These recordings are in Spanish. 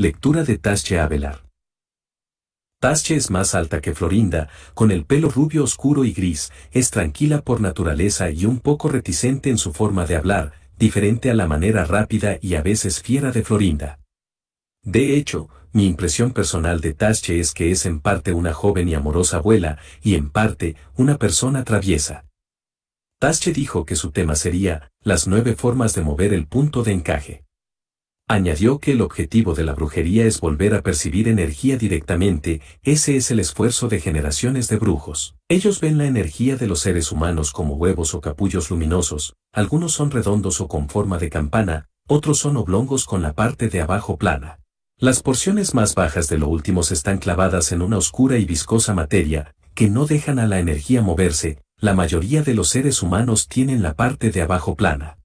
Lectura de Tasche Avelar. Tasche es más alta que Florinda, con el pelo rubio oscuro y gris, es tranquila por naturaleza y un poco reticente en su forma de hablar, diferente a la manera rápida y a veces fiera de Florinda. De hecho, mi impresión personal de Tasche es que es en parte una joven y amorosa abuela, y en parte, una persona traviesa. Tasche dijo que su tema sería, las nueve formas de mover el punto de encaje. Añadió que el objetivo de la brujería es volver a percibir energía directamente, ese es el esfuerzo de generaciones de brujos. Ellos ven la energía de los seres humanos como huevos o capullos luminosos, algunos son redondos o con forma de campana, otros son oblongos con la parte de abajo plana. Las porciones más bajas de lo últimos están clavadas en una oscura y viscosa materia, que no dejan a la energía moverse, la mayoría de los seres humanos tienen la parte de abajo plana.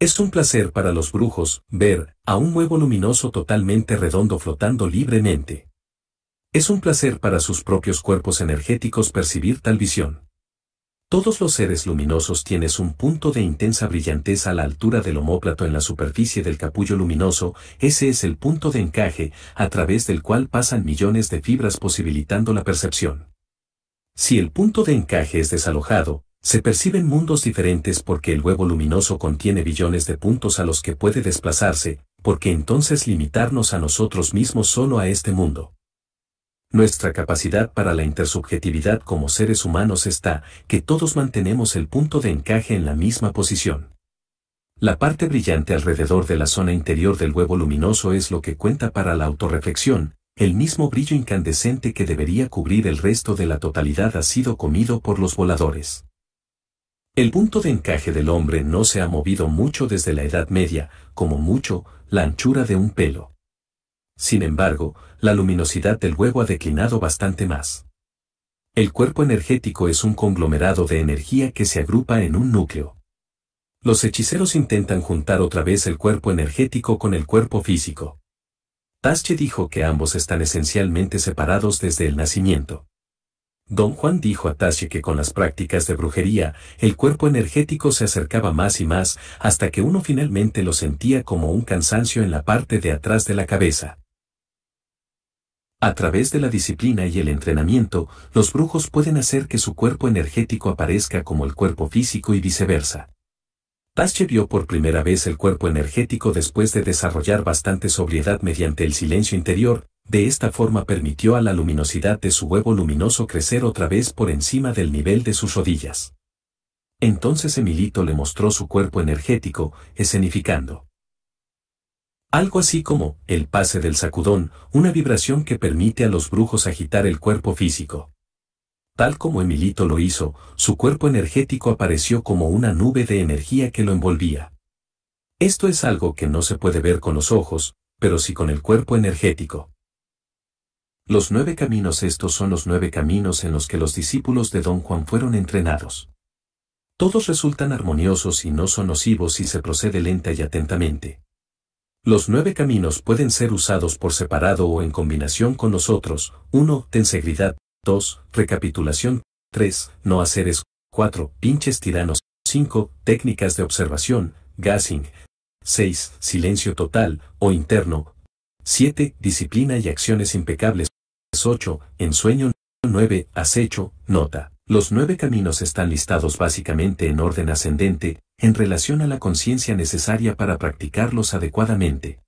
Es un placer para los brujos ver a un huevo luminoso totalmente redondo flotando libremente. Es un placer para sus propios cuerpos energéticos percibir tal visión. Todos los seres luminosos tienes un punto de intensa brillantez a la altura del homóplato en la superficie del capullo luminoso, ese es el punto de encaje, a través del cual pasan millones de fibras posibilitando la percepción. Si el punto de encaje es desalojado, se perciben mundos diferentes porque el huevo luminoso contiene billones de puntos a los que puede desplazarse, porque entonces limitarnos a nosotros mismos solo a este mundo. Nuestra capacidad para la intersubjetividad como seres humanos está, que todos mantenemos el punto de encaje en la misma posición. La parte brillante alrededor de la zona interior del huevo luminoso es lo que cuenta para la autorreflexión, el mismo brillo incandescente que debería cubrir el resto de la totalidad ha sido comido por los voladores. El punto de encaje del hombre no se ha movido mucho desde la Edad Media, como mucho, la anchura de un pelo. Sin embargo, la luminosidad del huevo ha declinado bastante más. El cuerpo energético es un conglomerado de energía que se agrupa en un núcleo. Los hechiceros intentan juntar otra vez el cuerpo energético con el cuerpo físico. Tasche dijo que ambos están esencialmente separados desde el nacimiento. Don Juan dijo a Tashi que con las prácticas de brujería, el cuerpo energético se acercaba más y más, hasta que uno finalmente lo sentía como un cansancio en la parte de atrás de la cabeza. A través de la disciplina y el entrenamiento, los brujos pueden hacer que su cuerpo energético aparezca como el cuerpo físico y viceversa. Tasche vio por primera vez el cuerpo energético después de desarrollar bastante sobriedad mediante el silencio interior, de esta forma permitió a la luminosidad de su huevo luminoso crecer otra vez por encima del nivel de sus rodillas. Entonces Emilito le mostró su cuerpo energético, escenificando. Algo así como, el pase del sacudón, una vibración que permite a los brujos agitar el cuerpo físico. Tal como Emilito lo hizo, su cuerpo energético apareció como una nube de energía que lo envolvía. Esto es algo que no se puede ver con los ojos, pero sí con el cuerpo energético. Los nueve caminos estos son los nueve caminos en los que los discípulos de Don Juan fueron entrenados. Todos resultan armoniosos y no son nocivos si se procede lenta y atentamente. Los nueve caminos pueden ser usados por separado o en combinación con los otros, 1. Tensegridad, 2. Recapitulación, 3. No haceres, 4. Pinches tiranos, 5. Técnicas de observación, gassing, 6. Silencio total o interno, 7. Disciplina y acciones impecables, 8. En sueño. 9, Acecho, Nota. Los nueve caminos están listados básicamente en orden ascendente, en relación a la conciencia necesaria para practicarlos adecuadamente.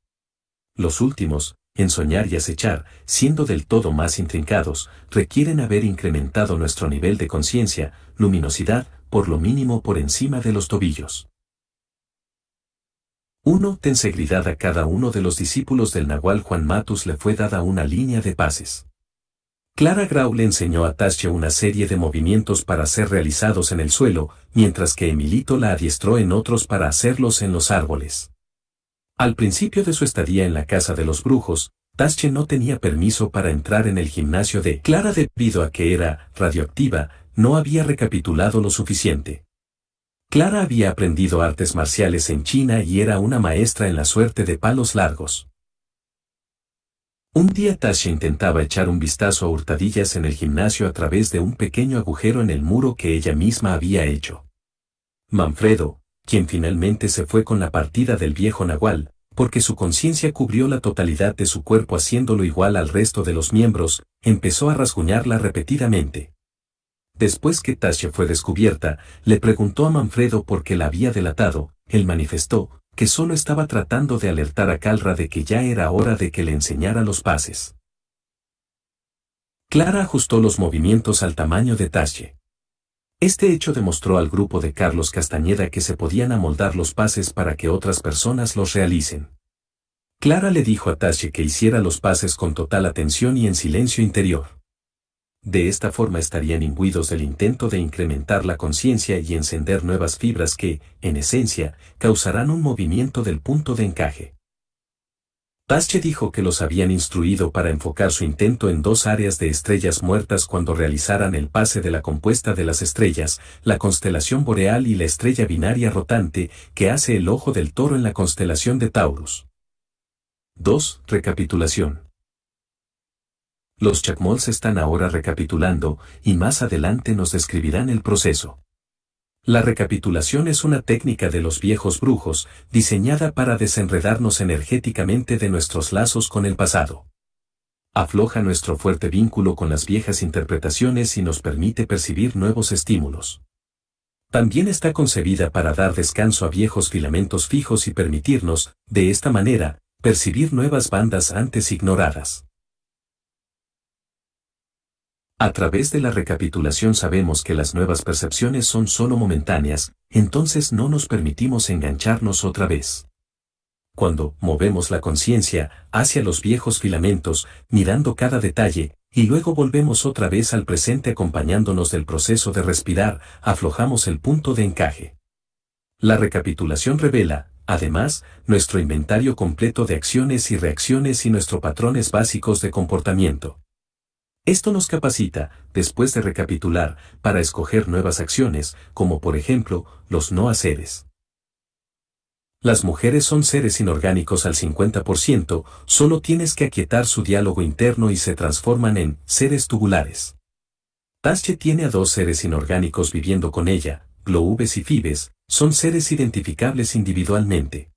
Los últimos, en soñar y acechar, siendo del todo más intrincados, requieren haber incrementado nuestro nivel de conciencia, luminosidad, por lo mínimo por encima de los tobillos. 1. Ten seguridad a cada uno de los discípulos del Nahual Juan Matus le fue dada una línea de pases. Clara Grau le enseñó a Tasche una serie de movimientos para ser realizados en el suelo, mientras que Emilito la adiestró en otros para hacerlos en los árboles. Al principio de su estadía en la casa de los brujos, Tasche no tenía permiso para entrar en el gimnasio de Clara debido a que era radioactiva, no había recapitulado lo suficiente. Clara había aprendido artes marciales en China y era una maestra en la suerte de palos largos. Un día Tasha intentaba echar un vistazo a hurtadillas en el gimnasio a través de un pequeño agujero en el muro que ella misma había hecho. Manfredo, quien finalmente se fue con la partida del viejo Nahual, porque su conciencia cubrió la totalidad de su cuerpo haciéndolo igual al resto de los miembros, empezó a rasguñarla repetidamente. Después que Tasha fue descubierta, le preguntó a Manfredo por qué la había delatado, él manifestó, que solo estaba tratando de alertar a Calra de que ya era hora de que le enseñara los pases. Clara ajustó los movimientos al tamaño de Tasche. Este hecho demostró al grupo de Carlos Castañeda que se podían amoldar los pases para que otras personas los realicen. Clara le dijo a Tasche que hiciera los pases con total atención y en silencio interior. De esta forma estarían imbuidos del intento de incrementar la conciencia y encender nuevas fibras que, en esencia, causarán un movimiento del punto de encaje. Pasche dijo que los habían instruido para enfocar su intento en dos áreas de estrellas muertas cuando realizaran el pase de la compuesta de las estrellas, la constelación boreal y la estrella binaria rotante que hace el ojo del toro en la constelación de Taurus. 2. Recapitulación. Los Chakmols están ahora recapitulando, y más adelante nos describirán el proceso. La recapitulación es una técnica de los viejos brujos, diseñada para desenredarnos energéticamente de nuestros lazos con el pasado. Afloja nuestro fuerte vínculo con las viejas interpretaciones y nos permite percibir nuevos estímulos. También está concebida para dar descanso a viejos filamentos fijos y permitirnos, de esta manera, percibir nuevas bandas antes ignoradas. A través de la recapitulación sabemos que las nuevas percepciones son solo momentáneas, entonces no nos permitimos engancharnos otra vez. Cuando movemos la conciencia hacia los viejos filamentos, mirando cada detalle, y luego volvemos otra vez al presente acompañándonos del proceso de respirar, aflojamos el punto de encaje. La recapitulación revela, además, nuestro inventario completo de acciones y reacciones y nuestros patrones básicos de comportamiento. Esto nos capacita, después de recapitular, para escoger nuevas acciones, como por ejemplo, los no haceres. Las mujeres son seres inorgánicos al 50%, solo tienes que aquietar su diálogo interno y se transforman en seres tubulares. Tasche tiene a dos seres inorgánicos viviendo con ella, Gloubes y Fibes, son seres identificables individualmente.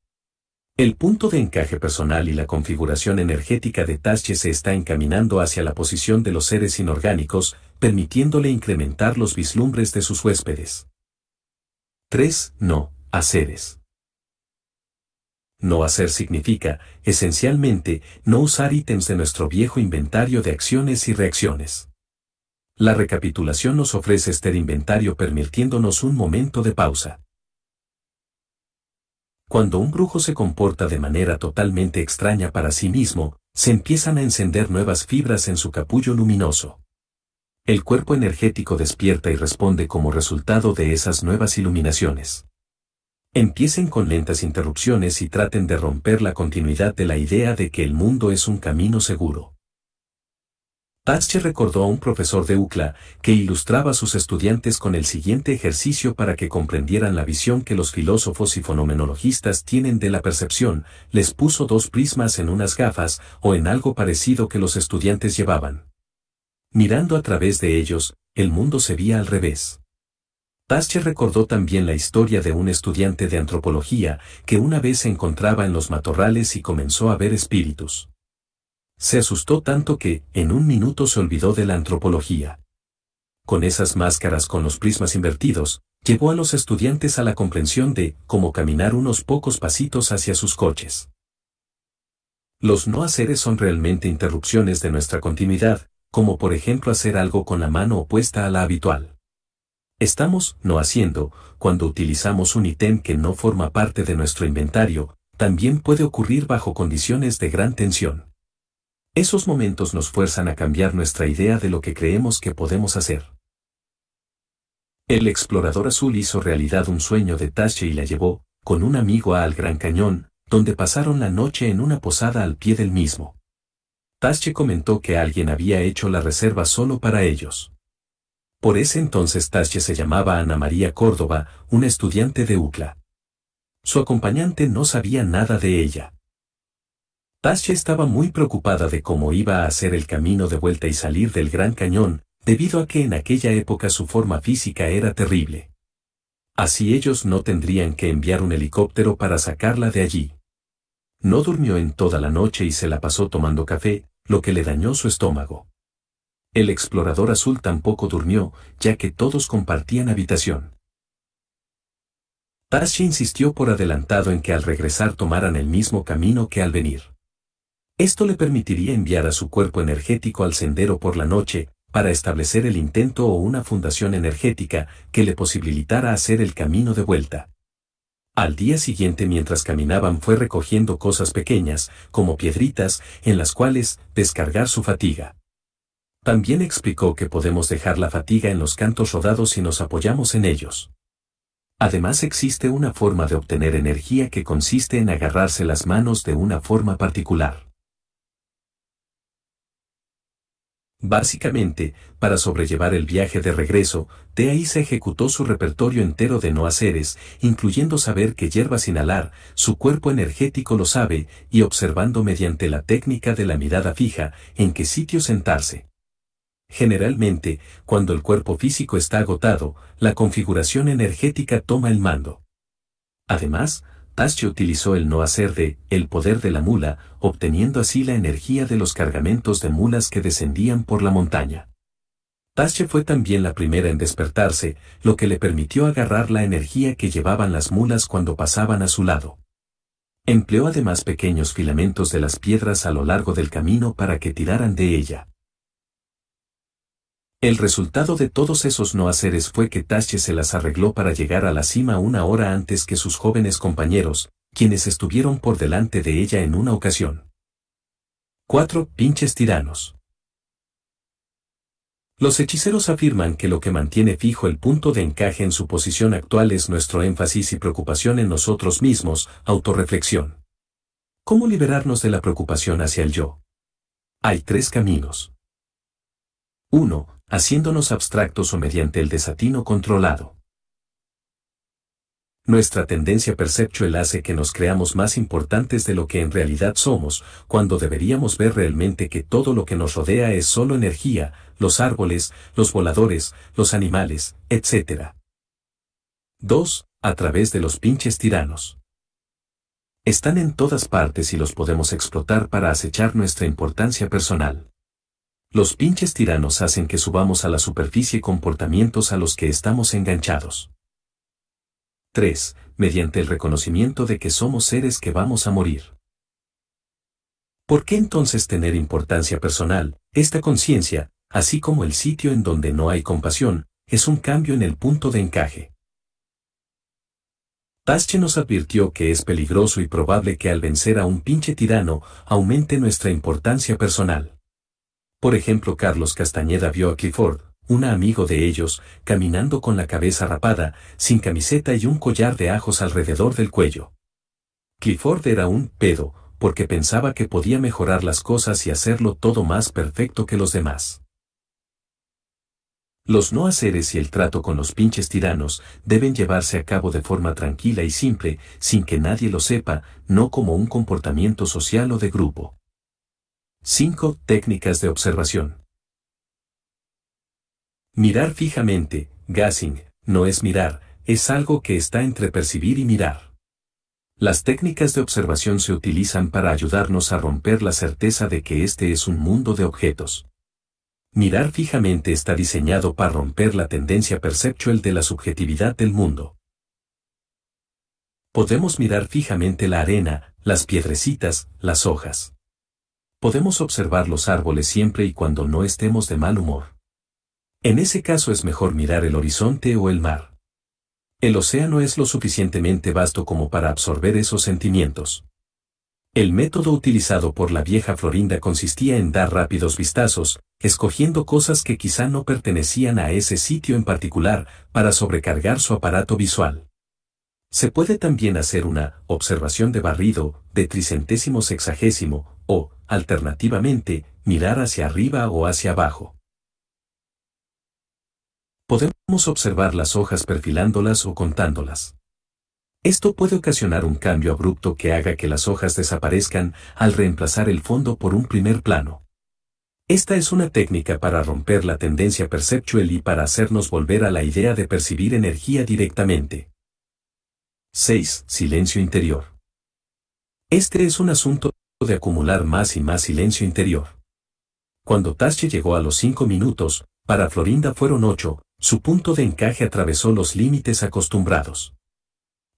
El punto de encaje personal y la configuración energética de Tasche se está encaminando hacia la posición de los seres inorgánicos, permitiéndole incrementar los vislumbres de sus huéspedes. 3. No, HACERES No hacer significa, esencialmente, no usar ítems de nuestro viejo inventario de acciones y reacciones. La recapitulación nos ofrece este inventario permitiéndonos un momento de pausa. Cuando un brujo se comporta de manera totalmente extraña para sí mismo, se empiezan a encender nuevas fibras en su capullo luminoso. El cuerpo energético despierta y responde como resultado de esas nuevas iluminaciones. Empiecen con lentas interrupciones y traten de romper la continuidad de la idea de que el mundo es un camino seguro. Tache recordó a un profesor de UCLA que ilustraba a sus estudiantes con el siguiente ejercicio para que comprendieran la visión que los filósofos y fenomenologistas tienen de la percepción, les puso dos prismas en unas gafas o en algo parecido que los estudiantes llevaban. Mirando a través de ellos, el mundo se veía al revés. Tasche recordó también la historia de un estudiante de antropología que una vez se encontraba en los matorrales y comenzó a ver espíritus. Se asustó tanto que, en un minuto, se olvidó de la antropología. Con esas máscaras con los prismas invertidos, llevó a los estudiantes a la comprensión de cómo caminar unos pocos pasitos hacia sus coches. Los no haceres son realmente interrupciones de nuestra continuidad, como por ejemplo hacer algo con la mano opuesta a la habitual. Estamos no haciendo cuando utilizamos un ítem que no forma parte de nuestro inventario, también puede ocurrir bajo condiciones de gran tensión. Esos momentos nos fuerzan a cambiar nuestra idea de lo que creemos que podemos hacer. El explorador azul hizo realidad un sueño de Tasche y la llevó, con un amigo al Gran Cañón, donde pasaron la noche en una posada al pie del mismo. Tasche comentó que alguien había hecho la reserva solo para ellos. Por ese entonces Tasche se llamaba Ana María Córdoba, una estudiante de UCLA. Su acompañante no sabía nada de ella. Tasha estaba muy preocupada de cómo iba a hacer el camino de vuelta y salir del Gran Cañón, debido a que en aquella época su forma física era terrible. Así ellos no tendrían que enviar un helicóptero para sacarla de allí. No durmió en toda la noche y se la pasó tomando café, lo que le dañó su estómago. El explorador azul tampoco durmió, ya que todos compartían habitación. Tashi insistió por adelantado en que al regresar tomaran el mismo camino que al venir. Esto le permitiría enviar a su cuerpo energético al sendero por la noche, para establecer el intento o una fundación energética que le posibilitara hacer el camino de vuelta. Al día siguiente mientras caminaban fue recogiendo cosas pequeñas, como piedritas, en las cuales descargar su fatiga. También explicó que podemos dejar la fatiga en los cantos rodados si nos apoyamos en ellos. Además existe una forma de obtener energía que consiste en agarrarse las manos de una forma particular. Básicamente, para sobrellevar el viaje de regreso, de ahí se ejecutó su repertorio entero de no haceres, incluyendo saber que hierbas inhalar, su cuerpo energético lo sabe, y observando mediante la técnica de la mirada fija en qué sitio sentarse. Generalmente, cuando el cuerpo físico está agotado, la configuración energética toma el mando. Además, Tasche utilizó el no hacer de el poder de la mula, obteniendo así la energía de los cargamentos de mulas que descendían por la montaña. Tasche fue también la primera en despertarse, lo que le permitió agarrar la energía que llevaban las mulas cuando pasaban a su lado. Empleó además pequeños filamentos de las piedras a lo largo del camino para que tiraran de ella. El resultado de todos esos no haceres fue que Tache se las arregló para llegar a la cima una hora antes que sus jóvenes compañeros, quienes estuvieron por delante de ella en una ocasión. Cuatro pinches tiranos. Los hechiceros afirman que lo que mantiene fijo el punto de encaje en su posición actual es nuestro énfasis y preocupación en nosotros mismos, autorreflexión. ¿Cómo liberarnos de la preocupación hacia el yo? Hay tres caminos. 1 haciéndonos abstractos o mediante el desatino controlado. Nuestra tendencia perceptual hace que nos creamos más importantes de lo que en realidad somos, cuando deberíamos ver realmente que todo lo que nos rodea es solo energía, los árboles, los voladores, los animales, etc. 2. A través de los pinches tiranos. Están en todas partes y los podemos explotar para acechar nuestra importancia personal. Los pinches tiranos hacen que subamos a la superficie comportamientos a los que estamos enganchados. 3. Mediante el reconocimiento de que somos seres que vamos a morir. ¿Por qué entonces tener importancia personal, esta conciencia, así como el sitio en donde no hay compasión, es un cambio en el punto de encaje? Tasche nos advirtió que es peligroso y probable que al vencer a un pinche tirano aumente nuestra importancia personal. Por ejemplo, Carlos Castañeda vio a Clifford, un amigo de ellos, caminando con la cabeza rapada, sin camiseta y un collar de ajos alrededor del cuello. Clifford era un pedo, porque pensaba que podía mejorar las cosas y hacerlo todo más perfecto que los demás. Los no haceres y el trato con los pinches tiranos deben llevarse a cabo de forma tranquila y simple, sin que nadie lo sepa, no como un comportamiento social o de grupo. 5. Técnicas de observación. Mirar fijamente, gassing, no es mirar, es algo que está entre percibir y mirar. Las técnicas de observación se utilizan para ayudarnos a romper la certeza de que este es un mundo de objetos. Mirar fijamente está diseñado para romper la tendencia perceptual de la subjetividad del mundo. Podemos mirar fijamente la arena, las piedrecitas, las hojas podemos observar los árboles siempre y cuando no estemos de mal humor. En ese caso es mejor mirar el horizonte o el mar. El océano es lo suficientemente vasto como para absorber esos sentimientos. El método utilizado por la vieja Florinda consistía en dar rápidos vistazos, escogiendo cosas que quizá no pertenecían a ese sitio en particular, para sobrecargar su aparato visual. Se puede también hacer una observación de barrido, de tricentésimo sexagésimo, o, alternativamente, mirar hacia arriba o hacia abajo. Podemos observar las hojas perfilándolas o contándolas. Esto puede ocasionar un cambio abrupto que haga que las hojas desaparezcan al reemplazar el fondo por un primer plano. Esta es una técnica para romper la tendencia perceptual y para hacernos volver a la idea de percibir energía directamente. 6. Silencio interior. Este es un asunto de acumular más y más silencio interior. Cuando Tasche llegó a los cinco minutos, para Florinda fueron ocho, su punto de encaje atravesó los límites acostumbrados.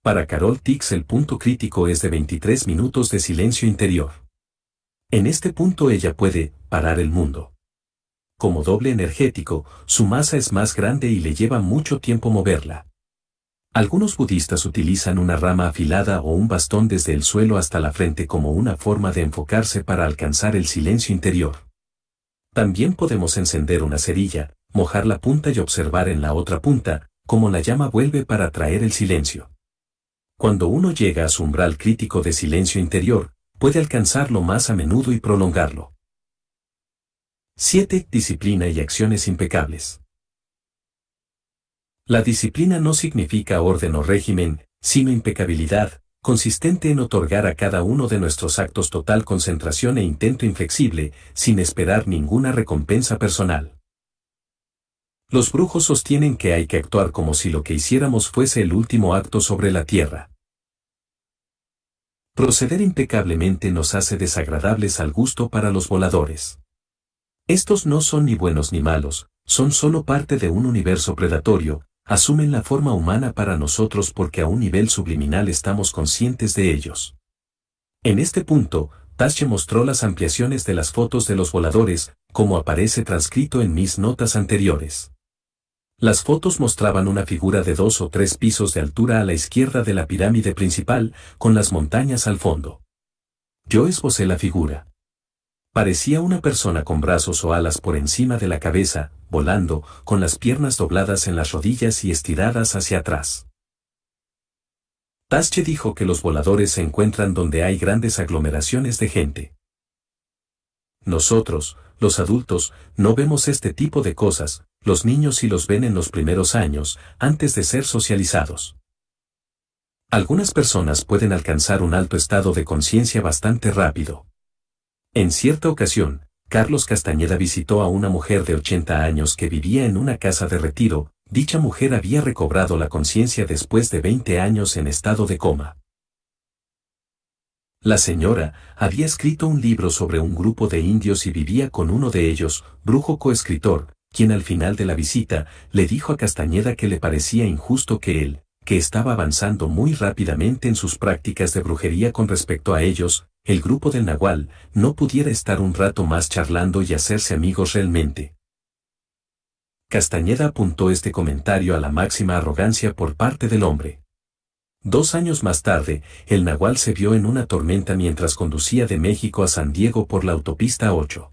Para Carol Tix el punto crítico es de 23 minutos de silencio interior. En este punto ella puede parar el mundo. Como doble energético, su masa es más grande y le lleva mucho tiempo moverla. Algunos budistas utilizan una rama afilada o un bastón desde el suelo hasta la frente como una forma de enfocarse para alcanzar el silencio interior. También podemos encender una cerilla, mojar la punta y observar en la otra punta, cómo la llama vuelve para atraer el silencio. Cuando uno llega a su umbral crítico de silencio interior, puede alcanzarlo más a menudo y prolongarlo. 7. Disciplina y acciones impecables. La disciplina no significa orden o régimen, sino impecabilidad, consistente en otorgar a cada uno de nuestros actos total concentración e intento inflexible, sin esperar ninguna recompensa personal. Los brujos sostienen que hay que actuar como si lo que hiciéramos fuese el último acto sobre la tierra. Proceder impecablemente nos hace desagradables al gusto para los voladores. Estos no son ni buenos ni malos, son solo parte de un universo predatorio, asumen la forma humana para nosotros porque a un nivel subliminal estamos conscientes de ellos. En este punto, Tasche mostró las ampliaciones de las fotos de los voladores, como aparece transcrito en mis notas anteriores. Las fotos mostraban una figura de dos o tres pisos de altura a la izquierda de la pirámide principal, con las montañas al fondo. Yo esbocé la figura. Parecía una persona con brazos o alas por encima de la cabeza, volando, con las piernas dobladas en las rodillas y estiradas hacia atrás. Tasche dijo que los voladores se encuentran donde hay grandes aglomeraciones de gente. Nosotros, los adultos, no vemos este tipo de cosas, los niños sí los ven en los primeros años, antes de ser socializados. Algunas personas pueden alcanzar un alto estado de conciencia bastante rápido. En cierta ocasión, Carlos Castañeda visitó a una mujer de 80 años que vivía en una casa de retiro, dicha mujer había recobrado la conciencia después de 20 años en estado de coma. La señora había escrito un libro sobre un grupo de indios y vivía con uno de ellos, brujo coescritor, quien al final de la visita le dijo a Castañeda que le parecía injusto que él, que estaba avanzando muy rápidamente en sus prácticas de brujería con respecto a ellos, el grupo del Nahual no pudiera estar un rato más charlando y hacerse amigos realmente. Castañeda apuntó este comentario a la máxima arrogancia por parte del hombre. Dos años más tarde, el Nahual se vio en una tormenta mientras conducía de México a San Diego por la autopista 8.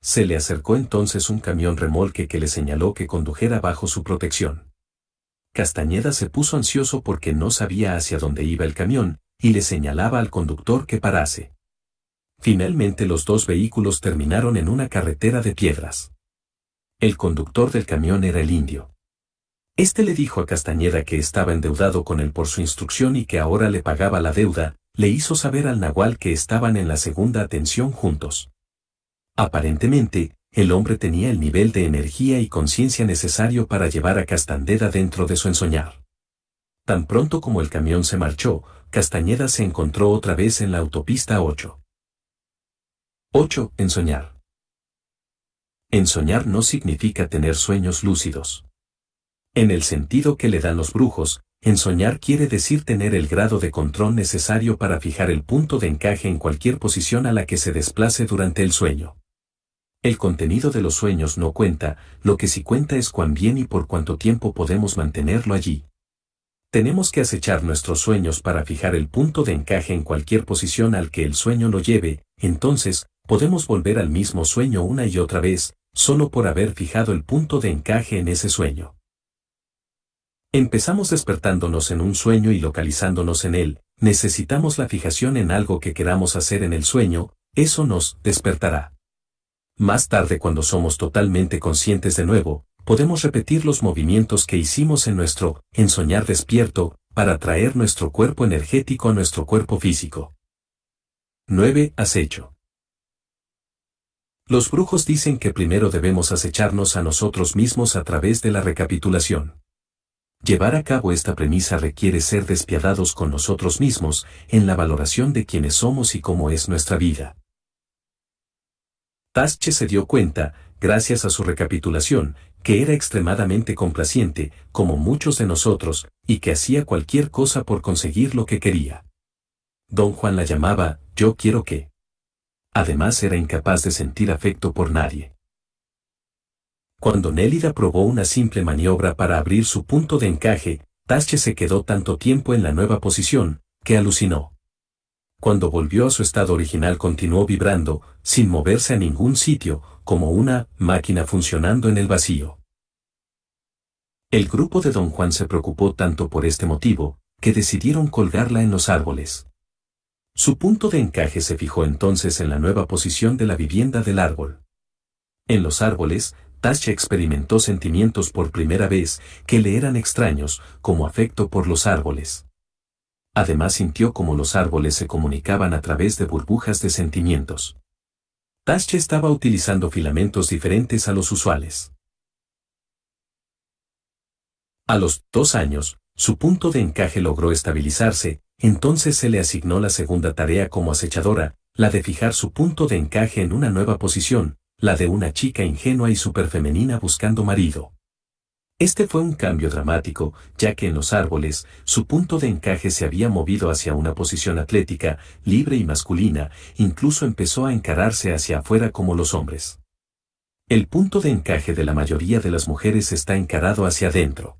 Se le acercó entonces un camión remolque que le señaló que condujera bajo su protección. Castañeda se puso ansioso porque no sabía hacia dónde iba el camión, y le señalaba al conductor que parase. Finalmente los dos vehículos terminaron en una carretera de piedras. El conductor del camión era el indio. Este le dijo a Castañeda que estaba endeudado con él por su instrucción y que ahora le pagaba la deuda, le hizo saber al nahual que estaban en la segunda atención juntos. Aparentemente, el hombre tenía el nivel de energía y conciencia necesario para llevar a Castandeda dentro de su ensoñar. Tan pronto como el camión se marchó, Castañeda se encontró otra vez en la autopista 8. 8. Ensoñar. Ensoñar no significa tener sueños lúcidos. En el sentido que le dan los brujos, ensoñar quiere decir tener el grado de control necesario para fijar el punto de encaje en cualquier posición a la que se desplace durante el sueño. El contenido de los sueños no cuenta, lo que sí cuenta es cuán bien y por cuánto tiempo podemos mantenerlo allí. Tenemos que acechar nuestros sueños para fijar el punto de encaje en cualquier posición al que el sueño lo lleve, entonces, podemos volver al mismo sueño una y otra vez, solo por haber fijado el punto de encaje en ese sueño. Empezamos despertándonos en un sueño y localizándonos en él, necesitamos la fijación en algo que queramos hacer en el sueño, eso nos despertará. Más tarde cuando somos totalmente conscientes de nuevo, podemos repetir los movimientos que hicimos en nuestro en soñar despierto, para traer nuestro cuerpo energético a nuestro cuerpo físico. 9. Acecho. Los brujos dicen que primero debemos acecharnos a nosotros mismos a través de la recapitulación. Llevar a cabo esta premisa requiere ser despiadados con nosotros mismos en la valoración de quiénes somos y cómo es nuestra vida. Tasche se dio cuenta, gracias a su recapitulación, que era extremadamente complaciente, como muchos de nosotros, y que hacía cualquier cosa por conseguir lo que quería. Don Juan la llamaba, yo quiero que. Además era incapaz de sentir afecto por nadie. Cuando Nélida probó una simple maniobra para abrir su punto de encaje, Tasche se quedó tanto tiempo en la nueva posición, que alucinó cuando volvió a su estado original continuó vibrando, sin moverse a ningún sitio, como una máquina funcionando en el vacío. El grupo de don Juan se preocupó tanto por este motivo, que decidieron colgarla en los árboles. Su punto de encaje se fijó entonces en la nueva posición de la vivienda del árbol. En los árboles, Tasha experimentó sentimientos por primera vez que le eran extraños, como afecto por los árboles además sintió como los árboles se comunicaban a través de burbujas de sentimientos. Tasche estaba utilizando filamentos diferentes a los usuales. A los dos años, su punto de encaje logró estabilizarse, entonces se le asignó la segunda tarea como acechadora, la de fijar su punto de encaje en una nueva posición, la de una chica ingenua y superfemenina buscando marido. Este fue un cambio dramático, ya que en los árboles, su punto de encaje se había movido hacia una posición atlética, libre y masculina, incluso empezó a encararse hacia afuera como los hombres. El punto de encaje de la mayoría de las mujeres está encarado hacia adentro.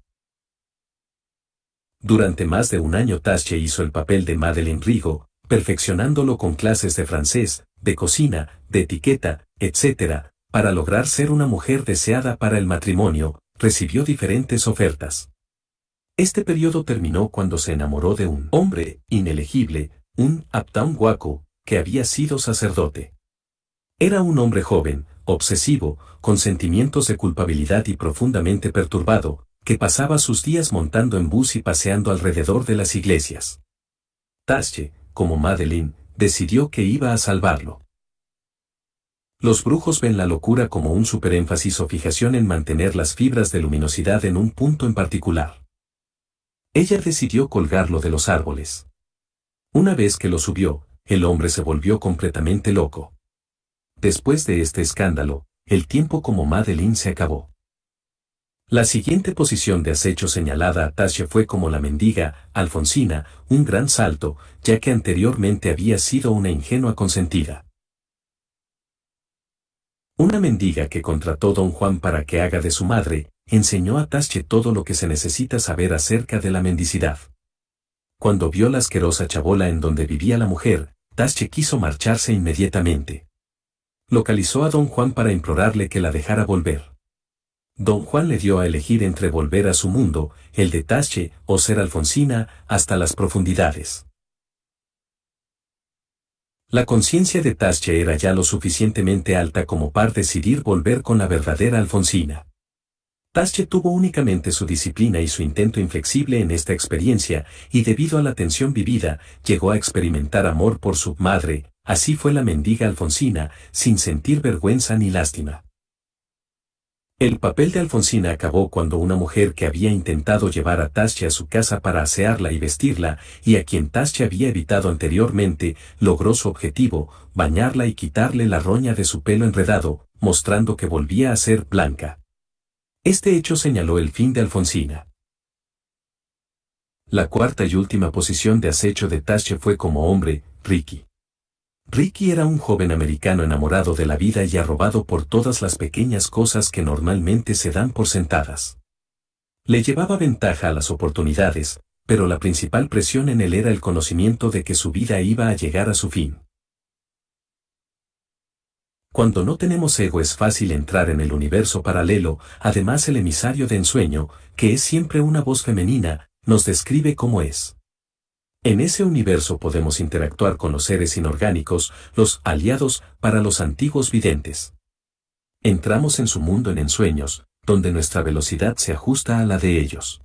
Durante más de un año Tasche hizo el papel de Madeleine Rigo, perfeccionándolo con clases de francés, de cocina, de etiqueta, etc., para lograr ser una mujer deseada para el matrimonio, recibió diferentes ofertas. Este periodo terminó cuando se enamoró de un hombre inelegible, un uptown guaco, que había sido sacerdote. Era un hombre joven, obsesivo, con sentimientos de culpabilidad y profundamente perturbado, que pasaba sus días montando en bus y paseando alrededor de las iglesias. Tasche, como Madeline, decidió que iba a salvarlo. Los brujos ven la locura como un superénfasis o fijación en mantener las fibras de luminosidad en un punto en particular. Ella decidió colgarlo de los árboles. Una vez que lo subió, el hombre se volvió completamente loco. Después de este escándalo, el tiempo como Madeline se acabó. La siguiente posición de acecho señalada a Tasha fue como la mendiga, Alfonsina, un gran salto, ya que anteriormente había sido una ingenua consentida. Una mendiga que contrató don Juan para que haga de su madre, enseñó a Tasche todo lo que se necesita saber acerca de la mendicidad. Cuando vio la asquerosa chabola en donde vivía la mujer, Tasche quiso marcharse inmediatamente. Localizó a don Juan para implorarle que la dejara volver. Don Juan le dio a elegir entre volver a su mundo, el de Tasche, o ser Alfonsina, hasta las profundidades. La conciencia de Tasche era ya lo suficientemente alta como para decidir volver con la verdadera Alfonsina. Tasche tuvo únicamente su disciplina y su intento inflexible en esta experiencia, y debido a la tensión vivida, llegó a experimentar amor por su madre, así fue la mendiga Alfonsina, sin sentir vergüenza ni lástima. El papel de Alfonsina acabó cuando una mujer que había intentado llevar a Tasche a su casa para asearla y vestirla, y a quien Tasche había evitado anteriormente, logró su objetivo, bañarla y quitarle la roña de su pelo enredado, mostrando que volvía a ser blanca. Este hecho señaló el fin de Alfonsina. La cuarta y última posición de acecho de Tasche fue como hombre, Ricky. Ricky era un joven americano enamorado de la vida y arrobado por todas las pequeñas cosas que normalmente se dan por sentadas. Le llevaba ventaja a las oportunidades, pero la principal presión en él era el conocimiento de que su vida iba a llegar a su fin. Cuando no tenemos ego es fácil entrar en el universo paralelo, además el emisario de ensueño, que es siempre una voz femenina, nos describe cómo es. En ese universo podemos interactuar con los seres inorgánicos, los aliados para los antiguos videntes. Entramos en su mundo en ensueños, donde nuestra velocidad se ajusta a la de ellos.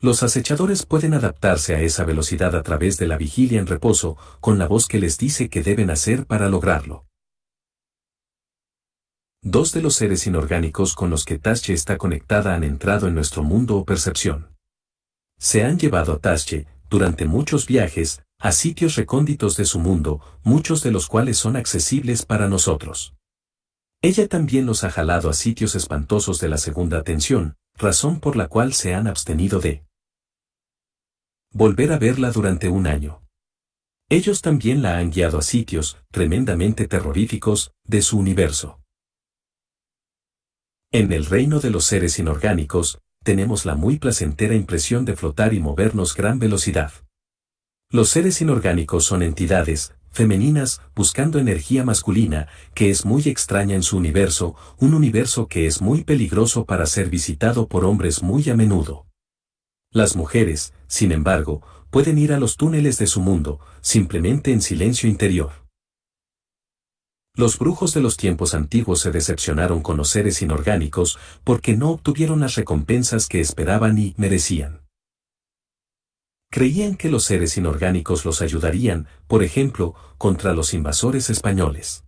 Los acechadores pueden adaptarse a esa velocidad a través de la vigilia en reposo, con la voz que les dice que deben hacer para lograrlo. Dos de los seres inorgánicos con los que Tasche está conectada han entrado en nuestro mundo o percepción. Se han llevado a Tasche, durante muchos viajes, a sitios recónditos de su mundo, muchos de los cuales son accesibles para nosotros. Ella también los ha jalado a sitios espantosos de la segunda tensión, razón por la cual se han abstenido de volver a verla durante un año. Ellos también la han guiado a sitios tremendamente terroríficos de su universo. En el reino de los seres inorgánicos, tenemos la muy placentera impresión de flotar y movernos gran velocidad. Los seres inorgánicos son entidades, femeninas, buscando energía masculina, que es muy extraña en su universo, un universo que es muy peligroso para ser visitado por hombres muy a menudo. Las mujeres, sin embargo, pueden ir a los túneles de su mundo, simplemente en silencio interior. Los brujos de los tiempos antiguos se decepcionaron con los seres inorgánicos porque no obtuvieron las recompensas que esperaban y merecían. Creían que los seres inorgánicos los ayudarían, por ejemplo, contra los invasores españoles.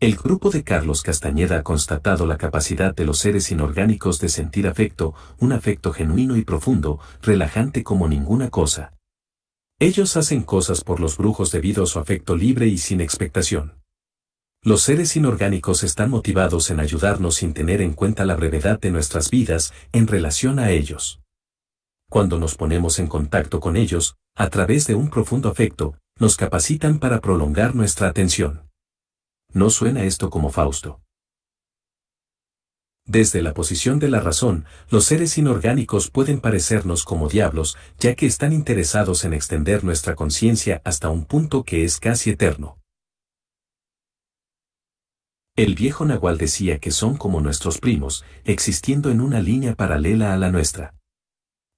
El grupo de Carlos Castañeda ha constatado la capacidad de los seres inorgánicos de sentir afecto, un afecto genuino y profundo, relajante como ninguna cosa, ellos hacen cosas por los brujos debido a su afecto libre y sin expectación. Los seres inorgánicos están motivados en ayudarnos sin tener en cuenta la brevedad de nuestras vidas en relación a ellos. Cuando nos ponemos en contacto con ellos, a través de un profundo afecto, nos capacitan para prolongar nuestra atención. ¿No suena esto como Fausto? Desde la posición de la razón, los seres inorgánicos pueden parecernos como diablos, ya que están interesados en extender nuestra conciencia hasta un punto que es casi eterno. El viejo nahual decía que son como nuestros primos, existiendo en una línea paralela a la nuestra.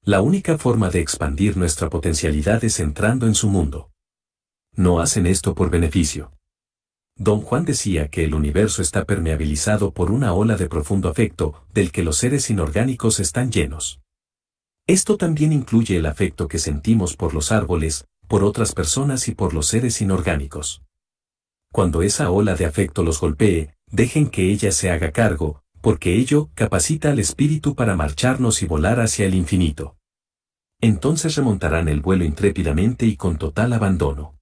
La única forma de expandir nuestra potencialidad es entrando en su mundo. No hacen esto por beneficio. Don Juan decía que el universo está permeabilizado por una ola de profundo afecto, del que los seres inorgánicos están llenos. Esto también incluye el afecto que sentimos por los árboles, por otras personas y por los seres inorgánicos. Cuando esa ola de afecto los golpee, dejen que ella se haga cargo, porque ello capacita al espíritu para marcharnos y volar hacia el infinito. Entonces remontarán el vuelo intrépidamente y con total abandono.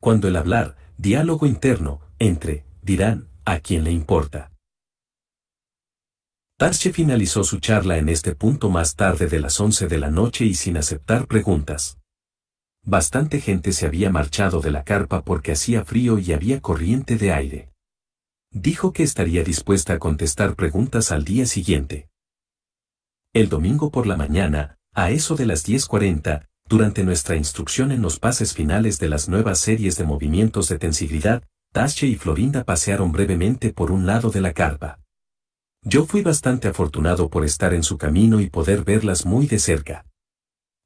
Cuando el hablar, diálogo interno, entre, dirán, a quien le importa. Tarsche finalizó su charla en este punto más tarde de las 11 de la noche y sin aceptar preguntas. Bastante gente se había marchado de la carpa porque hacía frío y había corriente de aire. Dijo que estaría dispuesta a contestar preguntas al día siguiente. El domingo por la mañana, a eso de las 10.40, durante nuestra instrucción en los pases finales de las nuevas series de movimientos de tensibilidad, Tasche y Florinda pasearon brevemente por un lado de la carpa. Yo fui bastante afortunado por estar en su camino y poder verlas muy de cerca.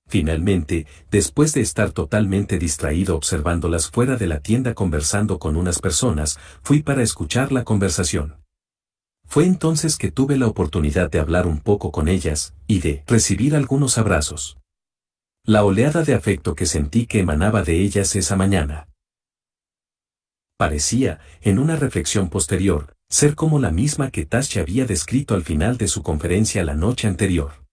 Finalmente, después de estar totalmente distraído observándolas fuera de la tienda conversando con unas personas, fui para escuchar la conversación. Fue entonces que tuve la oportunidad de hablar un poco con ellas, y de recibir algunos abrazos la oleada de afecto que sentí que emanaba de ellas esa mañana. Parecía, en una reflexión posterior, ser como la misma que Tasha había descrito al final de su conferencia la noche anterior.